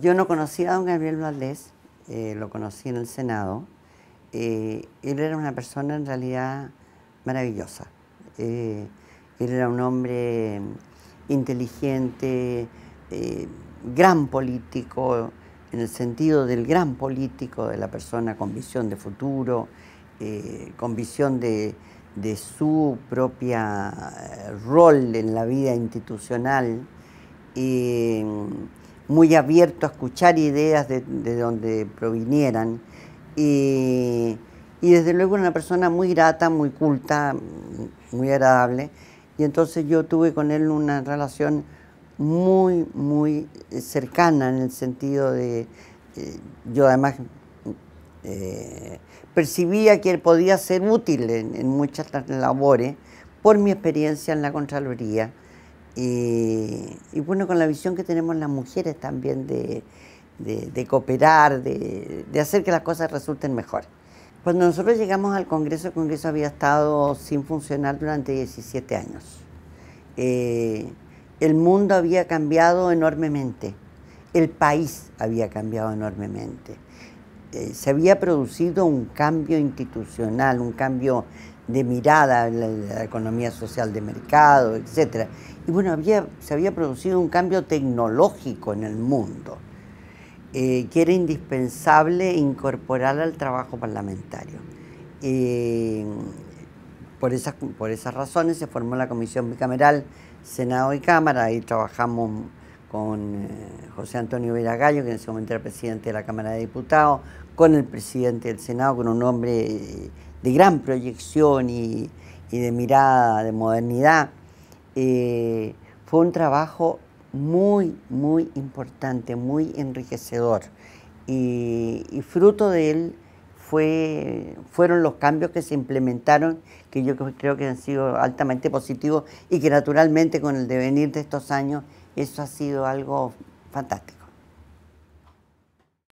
Yo no conocía a don Gabriel Valdés, eh, lo conocí en el Senado. Eh, él era una persona en realidad maravillosa. Eh, él era un hombre inteligente, gran político, en el sentido del gran político, de la persona con visión de futuro, con visión de, su propia rol en la vida institucional muy abierto a escuchar ideas de, donde provinieran. Y, desde luego una persona muy grata, muy culta, muy agradable. Y entonces yo tuve con él una relación muy, muy cercana en el sentido de, eh, yo además eh, percibía que él podía ser útil en muchas labores por mi experiencia en la Contraloría y bueno, con la visión que tenemos las mujeres también de, cooperar, de, hacer que las cosas resulten mejor. Cuando nosotros llegamos al Congreso, el Congreso había estado sin funcionar durante 17 años. Eh, el mundo había cambiado enormemente, el país había cambiado enormemente. Eh, se había producido un cambio institucional, un cambio de mirada, la, la economía social de mercado, etc. Y bueno, había, se había producido un cambio tecnológico en el mundo, eh, que era indispensable incorporar al trabajo parlamentario. Eh, por, esas, por esas razones se formó la Comisión Bicameral Senado y Cámara, ahí trabajamos con eh, José Antonio Vera Gallo, que en ese momento era presidente de la Cámara de Diputados, con el presidente del Senado, con un hombre eh, de gran proyección y, de mirada de modernidad. Eh, fue un trabajo muy, muy importante, muy enriquecedor. Y, fruto de él fueron los cambios que se implementaron, que yo creo que han sido altamente positivos y que naturalmente con el devenir de estos años eso ha sido algo fantástico.